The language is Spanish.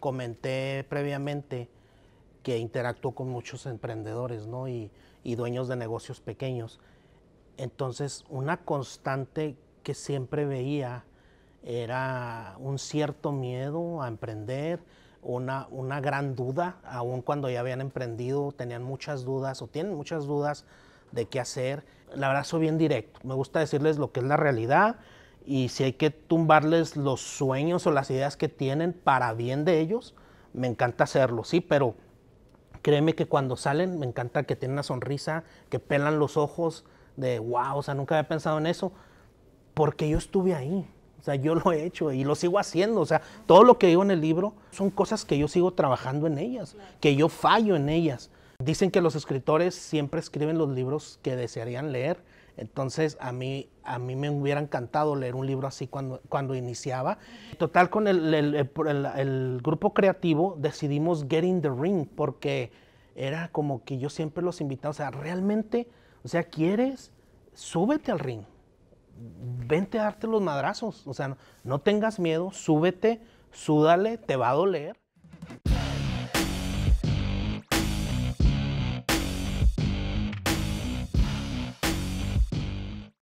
comenté previamente que interactúo con muchos emprendedores y, dueños de negocios pequeños. Entonces, una constante que siempre veía era un cierto miedo a emprender, una, una, gran duda, aun cuando ya habían emprendido, tenían muchas dudas o tienen muchas dudas de qué hacer. La abrazo bien directo, me gusta decirles lo que es la realidad, y si hay que tumbarles los sueños o las ideas que tienen para bien de ellos, me encanta hacerlo, sí, pero créeme que cuando salen me encanta que tienen una sonrisa, que pelan los ojos de wow, o sea, nunca había pensado en eso, porque yo estuve ahí. O sea, yo lo he hecho y lo sigo haciendo. O sea, todo lo que digo en el libro son cosas que yo sigo trabajando en ellas, que yo fallo en ellas. Dicen que los escritores siempre escriben los libros que desearían leer, entonces a mí, a mí me hubiera encantado leer un libro así cuando, cuando iniciaba. Total, con el, grupo creativo decidimos Get in the Ring porque era como que yo siempre los invitaba, o sea, realmente, o sea, ¿quieres? Súbete al ring, vente a darte los madrazos, o sea, no, no tengas miedo, súbete, súdale, te va a doler.